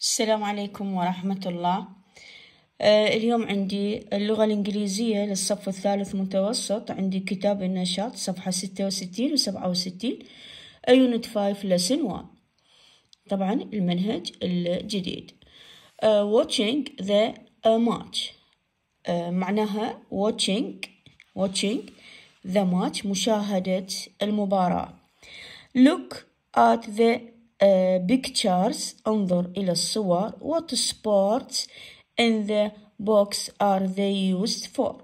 السلام عليكم ورحمة الله آه، اليوم عندي اللغة الإنجليزية للصف الثالث متوسط عندي كتاب النشاط صفحة ستة وستين وسبعة وستين أيونت فايف لسن وان طبعا المنهج الجديد آه، watching the uh, match آه، معناها watching watching the match مشاهدة المباراة look at the آه، pictures انظر إلى الصور what sports in the books are they used for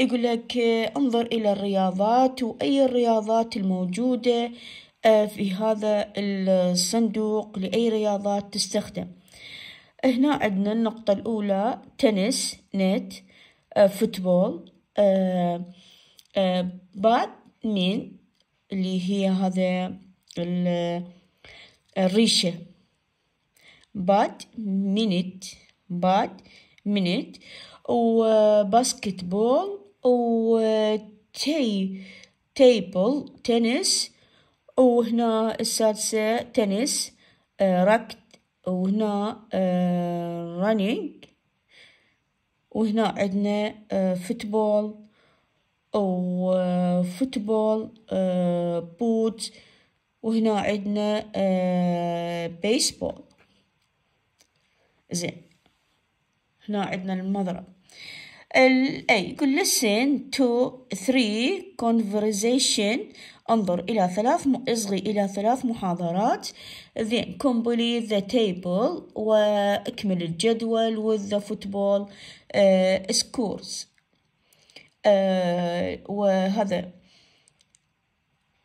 يقول لك آه، انظر إلى الرياضات وأي الرياضات الموجودة آه، في هذا الصندوق لأي رياضات تستخدم هنا عندنا النقطة الأولى تنس نت فوتبول باد مين اللي هي هذا الريشة بات مينت باد مينت وباسكت بول وتي تيبل تنس وهنا السادسة تنس آه و هنا آه، رانينج و هنا عندنا فوتبول آه، و فوتبول وفوتبول آه، وهنا عندنا بيسبول آه، زين هنا عندنا المضرب الاي يقول listen to three conversation انظر إلى ثلاث اصغي إلى ثلاث محاضرات then complete the table واكمل الجدول with the football uh, scores uh, وهذا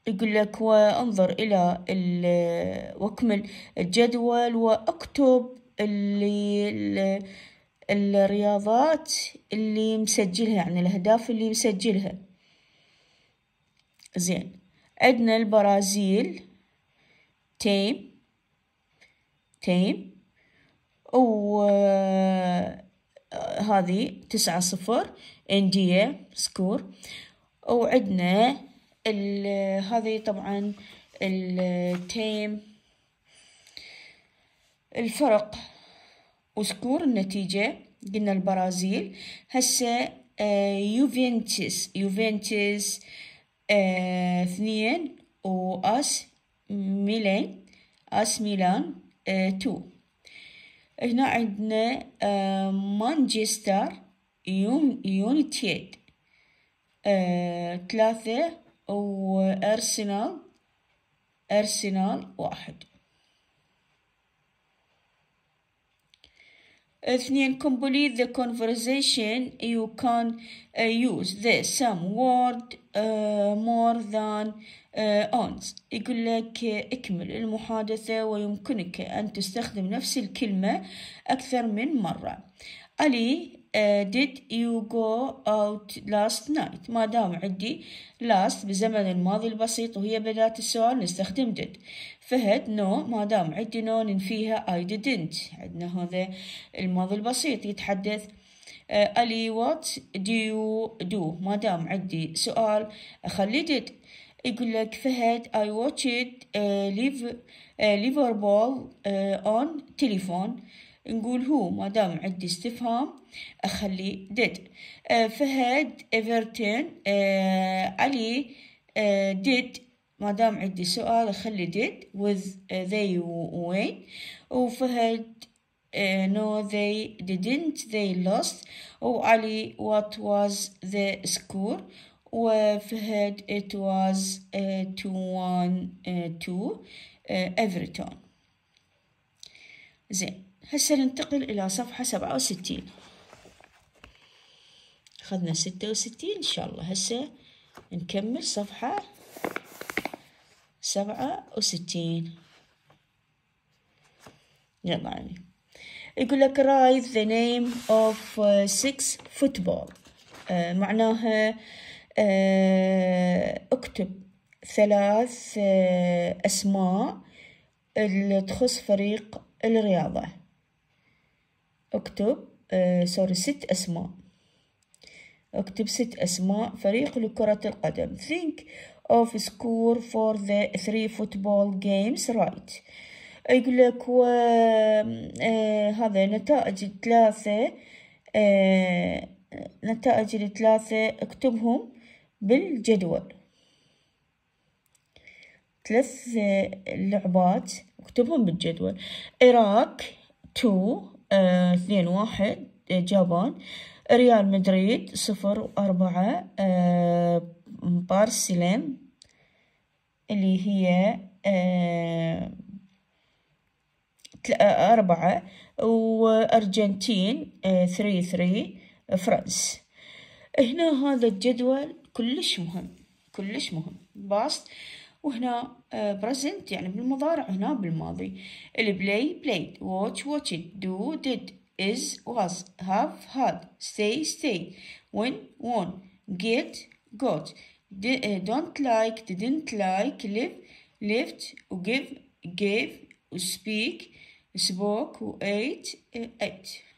يقول لك وانظر إلى واكمل الجدول وأكتب اللي الرياضات اللي مسجلها يعني الأهداف اللي مسجلها زين عندنا البرازيل تيم تيم و هذه تسعة صفر اندية سكور وعندنا هذه طبعا التيم الفرق وسكور النتيجة قلنا البرازيل هسه آه، يوفنتس يوفنتس آه، اثنين وأس ميلان أس ميلان آه، تو هنا عندنا مانشستر يونيتيد ثلاثة وأرسنال أرسنال واحد اثنين complete the conversation you can uh, use the same word uh, more than أونز آه، يقول لك اكمل المحادثة ويمكنك أن تستخدم نفس الكلمة أكثر من مرة ألي آه، did you go out last night ما دام عندي last بزمن الماضي البسيط وهي بداية السؤال نستخدم did فهد no ما دام عندي no ننفيها I didn't عندنا هذا الماضي البسيط يتحدث آه، ألي what do you do ما دام عندي سؤال أخلي did يقول لك فهد I watched a live Liverpool on telephone نقول هو ما دام عندي استفهام أخلي did فهد Everton علي dead ما دام عندي سؤال أخلي did with they when وفهد no they didn't they lost وعلي what was the score وفهد it was uh, 212 uh, uh tone زين هسه ننتقل إلى صفحة سبعة وستين أخذنا ستة وستين إن شاء الله هسه نكمل صفحة سبعة وستين يلا عمي يقول لك write the name of uh, six football uh, معناها آه، اكتب ثلاث آه، أسماء اللي تخص فريق الرياضة اكتب سوري آه، ست أسماء اكتب ست أسماء فريق لكرة القدم think of score for the three football games right يقول لك و... آه... هذا نتائج الثلاثة آه... نتائج الثلاثة اكتبهم بالجدول ثلاث لعبات اكتبهم بالجدول عراق تو اه اثنين واحد آه، جابان ريال مدريد صفر وأربعة اه بارسلين اللي هي آه، آه، أربعة وأرجنتين ثري ثري فرنس هنا هذا الجدول كلش مهم كلش مهم باست وهنا بريزنت يعني بالمضارع هنا بالماضي البلاي بلايد واتش واتشد دو ديد is was have had stay stayed win won get got don't like didn't like live lived give gave speak spoke ate ate